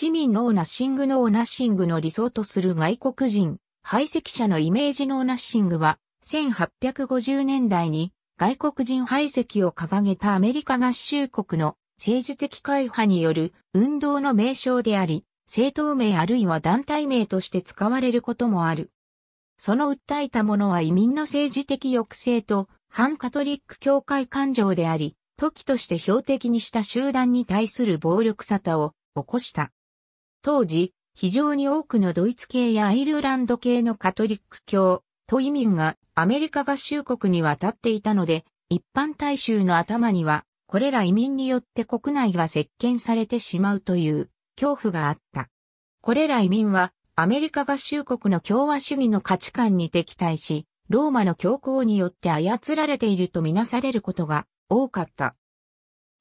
市民のオーナッシングのオーナッシングの理想とする外国人、排斥者のイメージのオーナッシングは、1850年代に外国人排斥を掲げたアメリカ合衆国の政治的会派による運動の名称であり、政党名あるいは団体名として使われることもある。その訴えたものは移民の政治的抑制と反カトリック教会感情であり、時として標的にした集団に対する暴力沙汰を起こした。当時、非常に多くのドイツ系やアイルランド系のカトリック教、と移民がアメリカ合衆国に渡っていたので、一般大衆の頭には、これら移民によって国内が席巻されてしまうという恐怖があった。これら移民はアメリカ合衆国の共和主義の価値観に敵対し、ローマの教皇によって操られているとみなされることが多かった。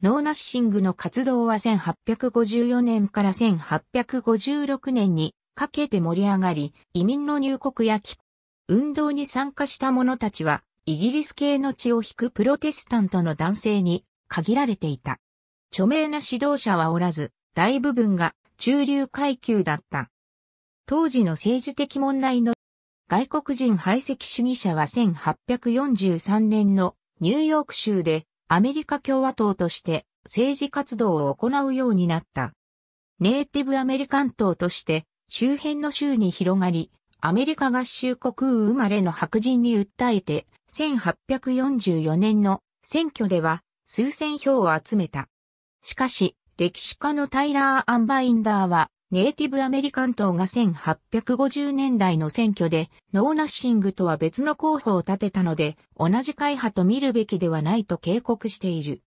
ノーナッシングの活動は1854年から1856年にかけて盛り上がり、移民の入国や運動に参加した者たちは、イギリス系の血を引くプロテスタントの男性に限られていた。著名な指導者はおらず、大部分が中流階級だった。当時の政治的問題の外国人排斥主義者は1843年のニューヨーク州でアメリカ共和党として政治活動を行うようになった。ネイティブアメリカン党として周辺の州に広がり、アメリカ合衆国生まれの白人に訴えて、1844年の選挙では数千票を集めた。しかし、歴史家のタイラー・アンバインダーは、ネイティブアメリカン党が1850年代の選挙でノーナッシングとは別の候補を立てたので同じ会派と見るべきではないと警告している。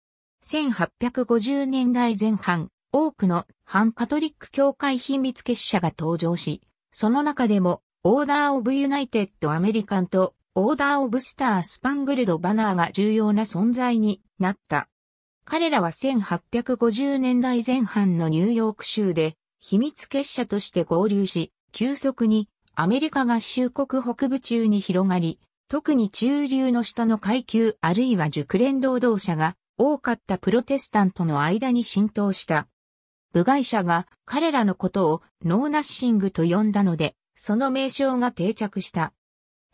1850年代前半、多くの反カトリック教会秘密結社が登場し、その中でもオーダーオブユナイテッドアメリカンとオーダーオブスタースパングルドバナーが重要な存在になった。彼らは1850年代前半のニューヨーク州で秘密結社として合流し、急速にアメリカ合衆国北部中に広がり、特に中流の下の階級あるいは熟練労働者が多かったプロテスタントの間に浸透した。部外者が彼らのことをノーナッシングと呼んだので、その名称が定着した。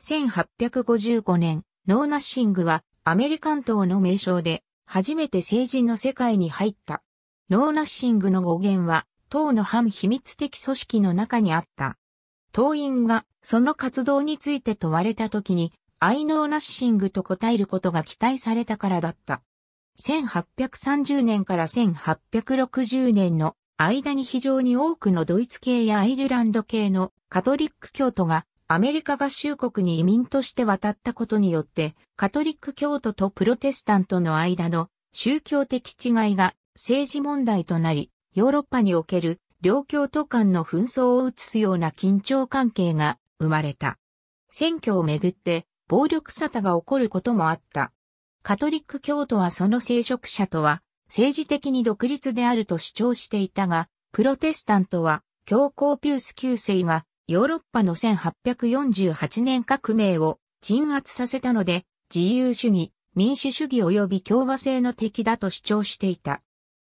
1855年、ノーナッシングはアメリカン島の名称で初めて成人の世界に入った。ノーナッシングの語源は党の反秘密的組織の中にあった。党員がその活動について問われた時に、愛ーナッシングと答えることが期待されたからだった。1830年から1860年の間に非常に多くのドイツ系やアイルランド系のカトリック教徒がアメリカ合衆国に移民として渡ったことによってカトリック教徒とプロテスタントの間の宗教的違いが政治問題となりヨーロッパにおける両京都間の紛争を移すような緊張関係が生まれた。選挙をめぐって暴力沙汰が起こることもあった。カトリック教徒はその聖職者とは政治的に独立であると主張していたが、プロテスタントは教皇ピュース旧世がヨーロッパの1848年革命を鎮圧させたので自由主義、民主主義及び共和制の敵だと主張していた。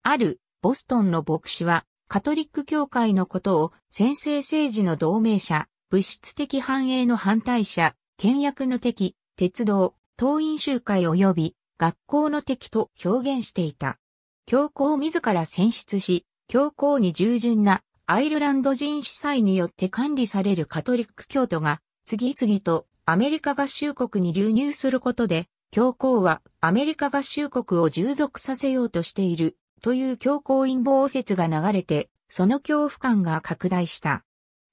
あるボストンの牧師は、カトリック教会のことを先制政治の同盟者、物質的繁栄の反対者、倹約の敵、鉄道、党員集会及び学校の敵と表現していた。教皇自ら選出し、教皇に従順なアイルランド人司祭によって管理されるカトリック教徒が次々とアメリカ合衆国に流入することで、教皇はアメリカ合衆国を従属させようとしているという強行陰謀説が流れて、その恐怖感が拡大した。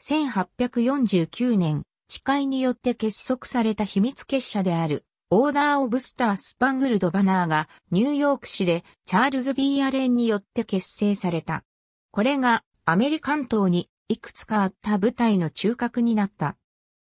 1849年、誓いによって結束された秘密結社である、オーダー・オブ・スター・スパングルド・バナーがニューヨーク市でチャールズ・ビーアレンによって結成された。これがアメリカン島にいくつかあった部隊の中核になった。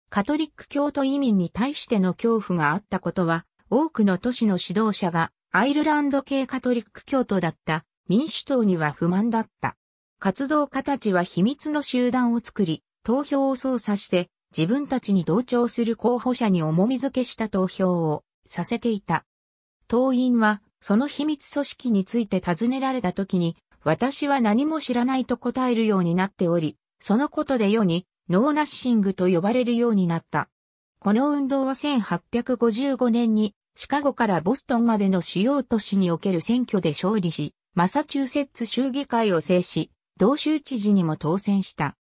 カトリック教徒移民に対しての恐怖があったことは、多くの都市の指導者がアイルランド系カトリック教徒だった民主党には不満だった。活動家たちは秘密の集団を作り、投票を操作して自分たちに同調する候補者に重み付けした投票をさせていた。党員はその秘密組織について尋ねられた時に、私は何も知らないと答えるようになっており、そのことで世にノーナッシングと呼ばれるようになった。この運動は1855年にシカゴからボストンまでの主要都市における選挙で勝利し、マサチューセッツ州議会を制し、同州知事にも当選した。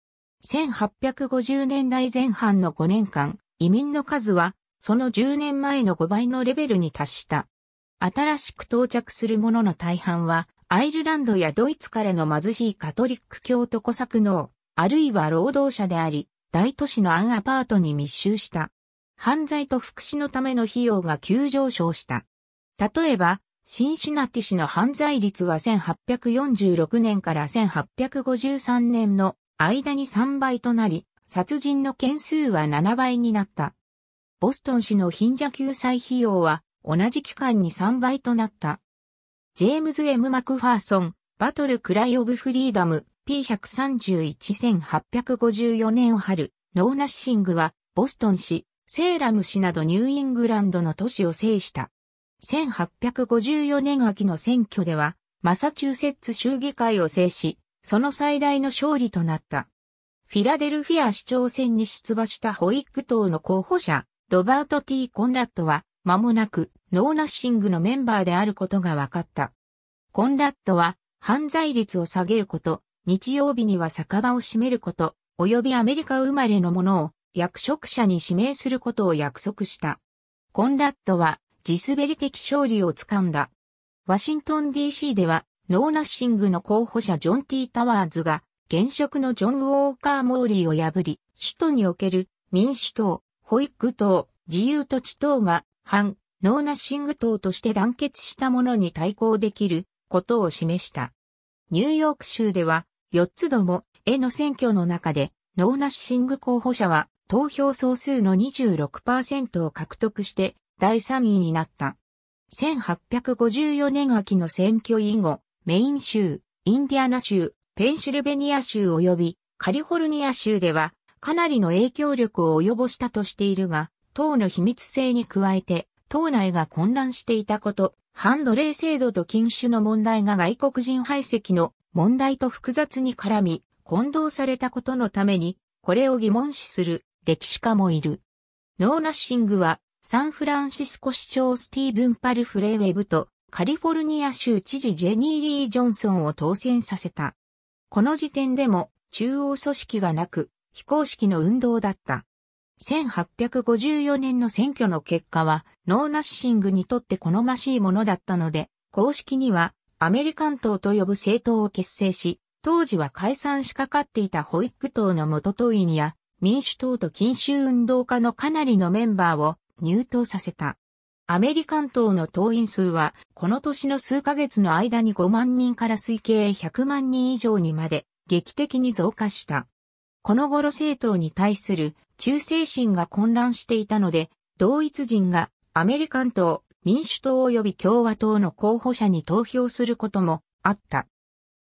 1850年代前半の5年間、移民の数は、その10年前の5倍のレベルに達した。新しく到着する者の大半は、アイルランドやドイツからの貧しいカトリック教徒小作農、あるいは労働者であり、大都市のアンアパートに密集した。犯罪と福祉のための費用が急上昇した。例えば、シンシナティ市の犯罪率は1846年から1853年の間に3倍となり、殺人の件数は7倍になった。ボストン市の貧者救済費用は同じ期間に3倍となった。ジェームズ・ M・ マクファーソン、バトル・クライ・オブ・フリーダム、P131-1854 年春、ノーナッシングは、ボストン市、セーラム市などニューイングランドの都市を制した。1854年秋の選挙では、マサチューセッツ州議会を制し、その最大の勝利となった。フィラデルフィア市長選に出馬したホイッグ党の候補者、ロバート・ T・ コンラットは、間もなく、ノーナッシングのメンバーであることが分かった。コンラットは、犯罪率を下げること、日曜日には酒場を閉めること、及びアメリカ生まれのものを役職者に指名することを約束した。コンラットは地滑り的勝利をつかんだ。ワシントン DC では、ノーナッシングの候補者ジョン・ティー・タワーズが、現職のジョン・ウォーカー・モーリーを破り、首都における民主党、保育党、自由土地党が、反、ノーナッシング党として団結したものに対抗できることを示した。ニューヨーク州では、4つども、への選挙の中で、ノーナッシング候補者は、投票総数の26%を獲得して、第3位になった。1854年秋の選挙以後、メイン州、インディアナ州、ペンシルベニア州及びカリフォルニア州では、かなりの影響力を及ぼしたとしているが、党の秘密性に加えて、党内が混乱していたこと、反奴隷制度と禁酒の問題が外国人排斥の問題と複雑に絡み、混同されたことのために、これを疑問視する歴史家もいる。ノーナッシングはサンフランシスコ市長スティーブン・パルフレーウェブとカリフォルニア州知事ジェニー・リー・ジョンソンを当選させた。この時点でも中央組織がなく非公式の運動だった。1854年の選挙の結果はノーナッシングにとって好ましいものだったので、公式にはアメリカン党と呼ぶ政党を結成し、当時は解散しかかっていたホイック党の元党員や民主党と禁酒運動家のかなりのメンバーを入党させた。アメリカン党の党員数は、この年の数ヶ月の間に5万人から推計100万人以上にまで劇的に増加した。この頃政党に対する忠誠心が混乱していたので、同一人がアメリカン党、民主党及び共和党の候補者に投票することもあった。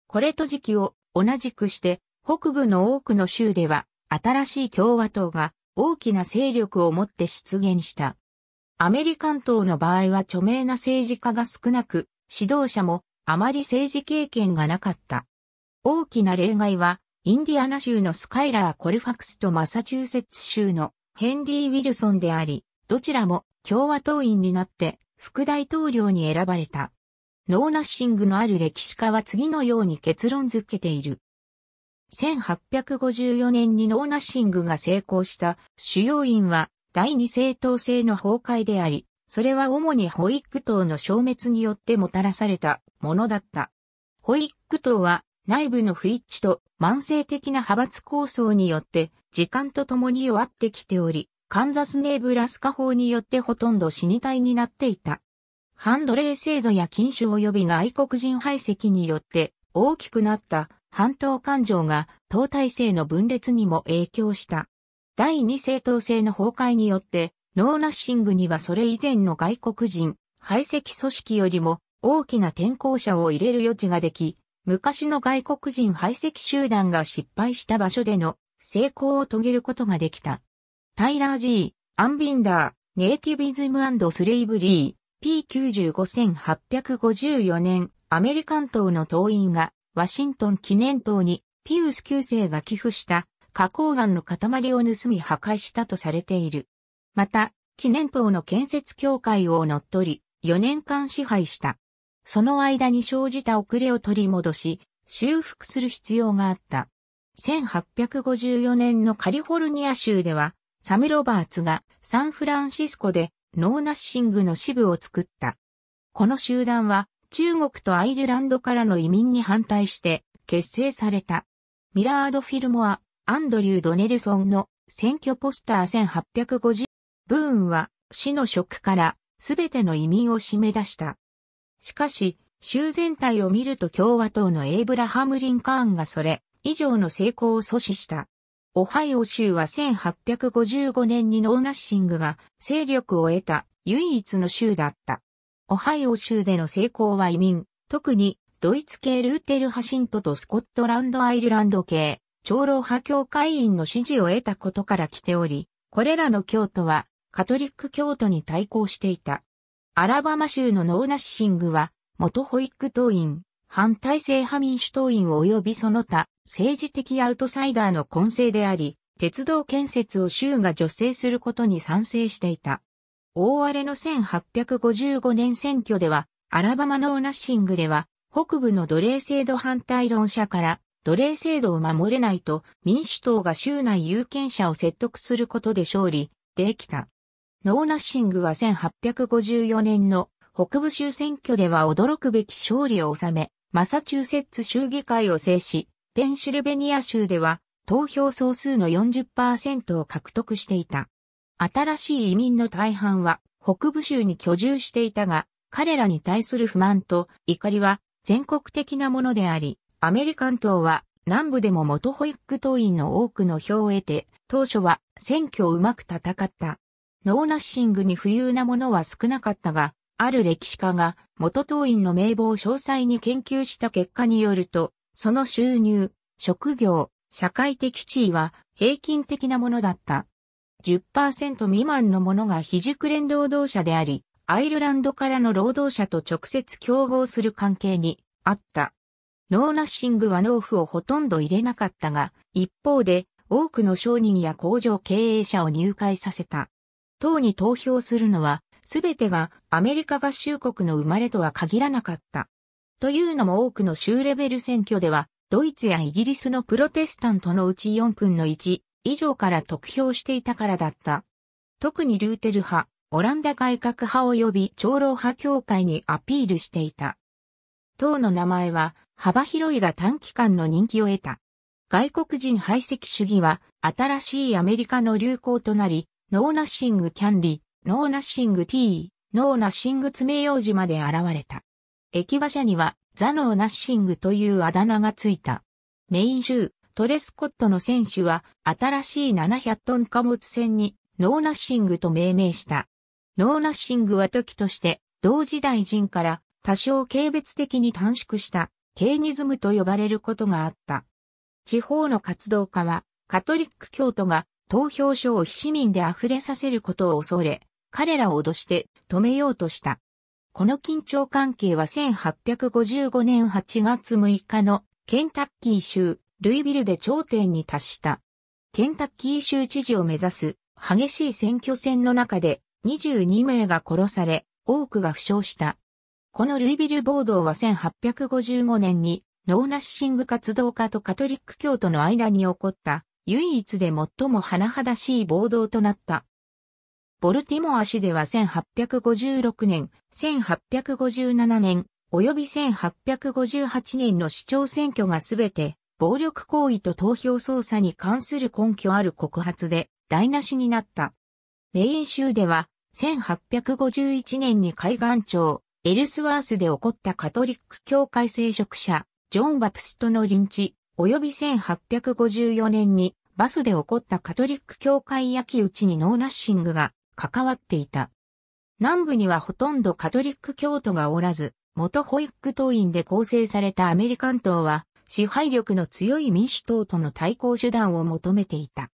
これと時期を同じくして、北部の多くの州では、新しい共和党が大きな勢力を持って出現した。アメリカン党の場合は著名な政治家が少なく、指導者もあまり政治経験がなかった。大きな例外は、インディアナ州のスカイラー・コルファクスとマサチューセッツ州のヘンリー・ウィルソンであり、どちらも共和党員になって副大統領に選ばれた。ノーナッシングのある歴史家は次のように結論づけている。1854年にノーナッシングが成功した主要因は第二政党制の崩壊であり、それは主にホイック党の消滅によってもたらされたものだった。ホイック党は内部の不一致と慢性的な派閥構想によって時間とともに弱ってきており、カンザスネーブラスカ法によってほとんど死に体になっていた。ハンドレー制度や禁酒及び外国人排斥によって大きくなった半島感情が党体制の分裂にも影響した。第二政党制の崩壊によって、ノーナッシングにはそれ以前の外国人、排斥組織よりも大きな転校者を入れる余地ができ、昔の外国人排斥集団が失敗した場所での成功を遂げることができた。タイラージー、アンビンダー、ネイティビズムスレイブリー、P95854 年、アメリカン党の党員がワシントン記念塔にピウス9世が寄付した花崗岩の塊を盗み破壊したとされている。また、記念塔の建設協会を乗っ取り、4年間支配した。その間に生じた遅れを取り戻し、修復する必要があった。1854年のカリフォルニア州では、サム・ロバーツがサンフランシスコでノーナッシングの支部を作った。この集団は中国とアイルランドからの移民に反対して結成された。ミラード・フィルモア、アンドリュー・ドネルソンの選挙ポスター1850。ブーンは死の職からすべての移民を締め出した。しかし、州全体を見ると共和党のエイブラハム・リンカーンがそれ以上の成功を阻止した。オハイオ州は1855年にノーナッシングが勢力を得た唯一の州だった。オハイオ州での成功は移民、特にドイツ系ルーテル派ントとスコットランドアイルランド系長老派教会員の支持を得たことから来ており、これらの教徒はカトリック教徒に対抗していた。アラバマ州のノーナッシングは元保育党員、反体制派民主党員及びその他政治的アウトサイダーの混成であり、鉄道建設を州が助成することに賛成していた。大荒れの1855年選挙では、アラバマのオナッシングでは、北部の奴隷制度反対論者から奴隷制度を守れないと民主党が州内有権者を説得することで勝利できた。ノーナッシングは1854年の北部州選挙では驚くべき勝利を収め、マサチューセッツ州議会を制し、ペンシルベニア州では投票総数の40%を獲得していた。新しい移民の大半は北部州に居住していたが、彼らに対する不満と怒りは全国的なものであり、アメリカン党は南部でも元ホイック党員の多くの票を得て、当初は選挙をうまく戦った。ノーナッシングに不遊なものは少なかったが、ある歴史家が元党員の名簿を詳細に研究した結果によると、その収入、職業、社会的地位は平均的なものだった。10%未満の者が非熟練労働者であり、アイルランドからの労働者と直接競合する関係にあった。ノーナッシングは農夫をほとんど入れなかったが、一方で多くの商人や工場経営者を入会させた。党に投票するのは、すべてがアメリカ合衆国の生まれとは限らなかった。というのも多くの州レベル選挙では、ドイツやイギリスのプロテスタントのうち4分の1以上から得票していたからだった。特にルーテル派、オランダ改革派及び長老派協会にアピールしていた。党の名前は幅広いが短期間の人気を得た。外国人排斥主義は新しいアメリカの流行となり、ノーナッシングキャンディ、ノーナッシングティー、ノーナッシング爪楊枝まで現れた。駅馬車にはザノーナッシングというあだ名がついた。メイン州、トレスコットの選手は新しい700トン貨物船にノーナッシングと命名した。ノーナッシングは時として同時代人から多少軽蔑的に短縮したケーニズムと呼ばれることがあった。地方の活動家はカトリック教徒が投票所を非市民で溢れさせることを恐れ、彼らを脅して止めようとした。この緊張関係は1855年8月6日のケンタッキー州ルイビルで頂点に達した。ケンタッキー州知事を目指す激しい選挙戦の中で22名が殺され、多くが負傷した。このルイビル暴動は1855年にノーナッシング活動家とカトリック教徒の間に起こった唯一で最も甚だしい暴動となった。ボルティモア市では1856年、1857年、及び1858年の市長選挙がすべて暴力行為と投票操作に関する根拠ある告発で台無しになった。メイン州では、1851年に海岸町、エルスワースで起こったカトリック教会聖職者、ジョン・バプストの臨地、及び1854年にバスで起こったカトリック教会焼き討ちにノーナッシングが関わっていた。南部にはほとんどカトリック教徒がおらず、元ホイック党員で構成されたアメリカン党は支配力の強い民主党との対抗手段を求めていた。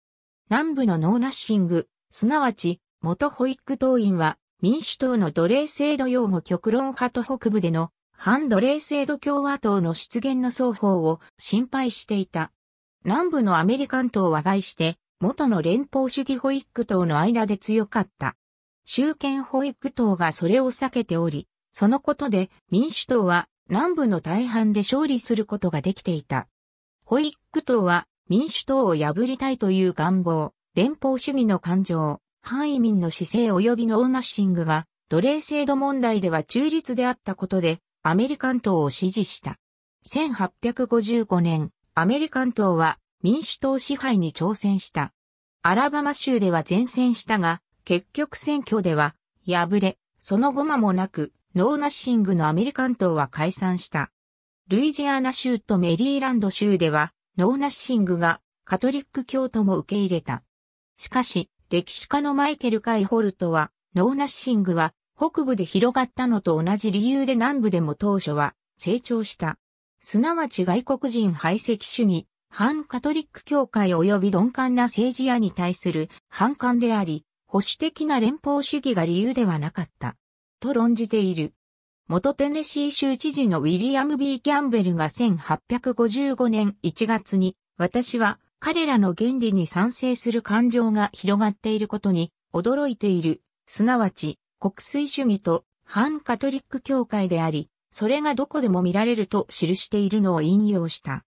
南部のノーナッシング、すなわち、元保育党員は、民主党の奴隷制度擁護極論派と北部での反奴隷制度共和党の出現の双方を心配していた。南部のアメリカン党は外して、元の連邦主義保育党の間で強かった。集権保育党がそれを避けており、そのことで民主党は南部の大半で勝利することができていた。ホイック党は民主党を破りたいという願望、連邦主義の感情、反移民の姿勢及びノーナッシングが奴隷制度問題では中立であったことでアメリカン党を支持した。1855年、アメリカン党は民主党支配に挑戦した。アラバマ州では善戦したが、結局選挙では敗れ、その後間もなくノーナッシングのアメリカン島は解散した。ルイジアナ州とメリーランド州では、ノーナッシングがカトリック教徒も受け入れた。しかし、歴史家のマイケル・カイ・ホルトは、ノーナッシングは北部で広がったのと同じ理由で南部でも当初は成長した。すなわち外国人排斥主義、反カトリック教会及び鈍感な政治家に対する反感であり、保守的な連邦主義が理由ではなかった。と論じている。元テネシー州知事のウィリアム・ B・ キャンベルが1855年1月に、私は彼らの原理に賛成する感情が広がっていることに驚いている、すなわち国粋主義と反カトリック教会であり、それがどこでも見られると記しているのを引用した。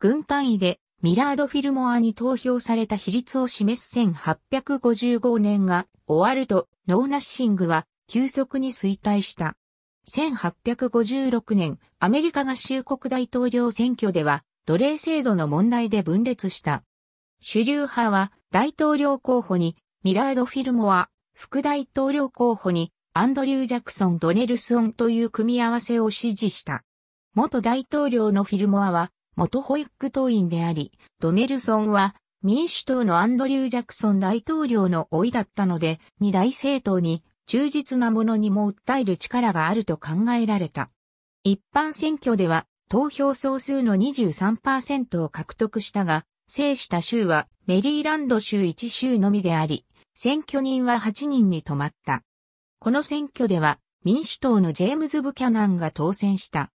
軍単位でミラード・フィルモアに投票された比率を示す1855年が終わると、ノーナッシングは急速に衰退した。1856年、アメリカ合衆国大統領選挙では、奴隷制度の問題で分裂した。主流派は、大統領候補に、ミラード・フィルモア、副大統領候補に、アンドリュー・ジャクソン・ドネルソンという組み合わせを支持した。元大統領のフィルモアは、元ホイック党員であり、ドネルソンは、民主党のアンドリュー・ジャクソン大統領の老いだったので、二大政党に忠実なものにも訴える力があると考えられた。一般選挙では投票総数の23%を獲得したが、制した州はメリーランド州1州のみであり、選挙人は8人に止まった。この選挙では民主党のジェームズ・ブキャナンが当選した。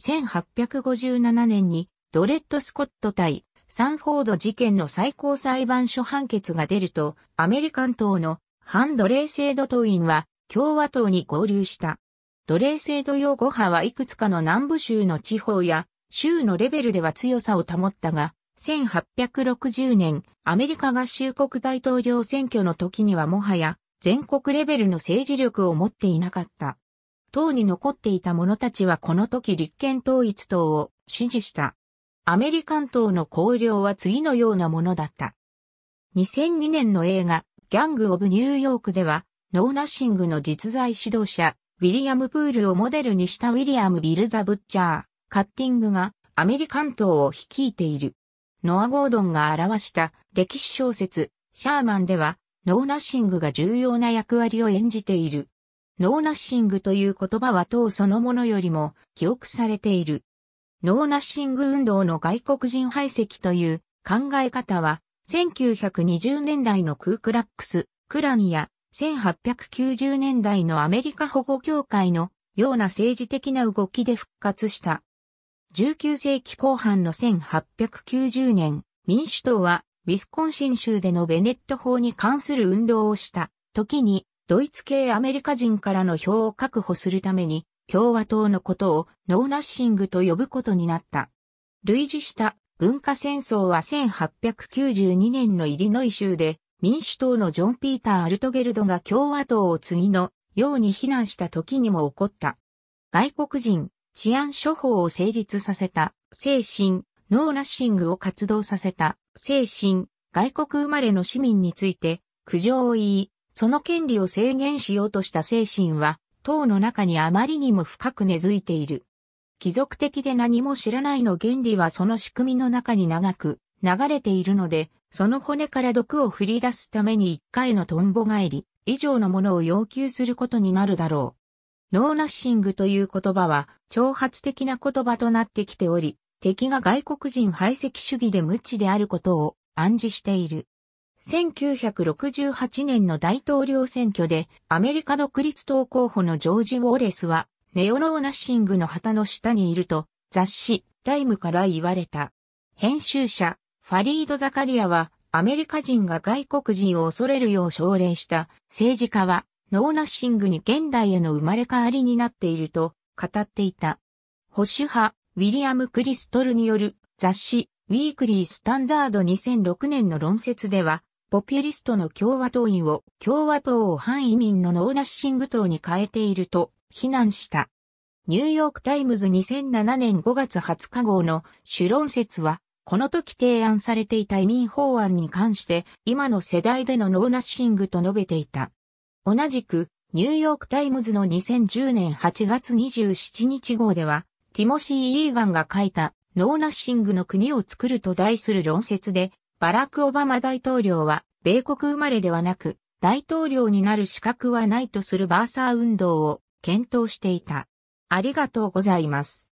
1857年にドレッド・スコット対サンフォード事件の最高裁判所判決が出ると、アメリカン党の反奴隷制度党員は共和党に合流した。奴隷制度擁護派はいくつかの南部州の地方や州のレベルでは強さを保ったが、1860年アメリカ合衆国大統領選挙の時にはもはや全国レベルの政治力を持っていなかった。党に残っていた者たちはこの時立憲統一党を支持した。アメリカン党の綱領は次のようなものだった。2002年の映画、ギャング・オブ・ニューヨークでは、ノーナッシングの実在指導者、ウィリアム・プールをモデルにしたウィリアム・ビル・ザ・ブッチャー、カッティングがアメリカン島を率いている。ノア・ゴードンが表した歴史小説、シャーマンでは、ノーナッシングが重要な役割を演じている。ノーナッシングという言葉は党そのものよりも記憶されている。ノーナッシング運動の外国人排斥という考え方は1920年代のクークラックス、クランや1890年代のアメリカ保護協会のような政治的な動きで復活した。19世紀後半の1890年、民主党はウィスコンシン州でのベネット法に関する運動をした時にドイツ系アメリカ人からの票を確保するために共和党のことをノーナッシングと呼ぶことになった。類似した文化戦争は1892年のイリノイ州で民主党のジョン・ピーター・アルトゲルドが共和党を次のように非難した時にも起こった。外国人、治安処方を成立させた、精神、ノーラッシングを活動させた、精神、外国生まれの市民について、苦情を言い、その権利を制限しようとした精神は、党の中にあまりにも深く根付いている。貴族的で何も知らないの原理はその仕組みの中に長く流れているので、その骨から毒を振り出すために一回のトンボ返り以上のものを要求することになるだろう。ノーナッシングという言葉は挑発的な言葉となってきており、敵が外国人排斥主義で無知であることを暗示している。1968年の大統領選挙でアメリカ独立党候補のジョージ・ウォレスはネオローナッシングの旗の下にいると、雑誌、タイムから言われた。編集者、ファリード・ザカリアは、アメリカ人が外国人を恐れるよう奨励した政治家は、ノーナッシングに現代への生まれ変わりになっていると語っていた。保守派、ウィリアム・クリストルによる雑誌、ウィークリー・スタンダード2006年の論説では、ポピュリストの共和党員を共和党を反移民のノーナッシング党に変えていると避難した。ニューヨークタイムズ2007年5月20日号の主論説は、この時提案されていた移民法案に関して、今の世代でのノーナッシングと述べていた。同じく、ニューヨークタイムズの2010年8月27日号では、ティモシー・イーガンが書いた、ノーナッシングの国を作ると題する論説で、バラク・オバマ大統領は、米国生まれではなく、大統領になる資格はないとするバーサー運動を検討していた。ありがとうございます。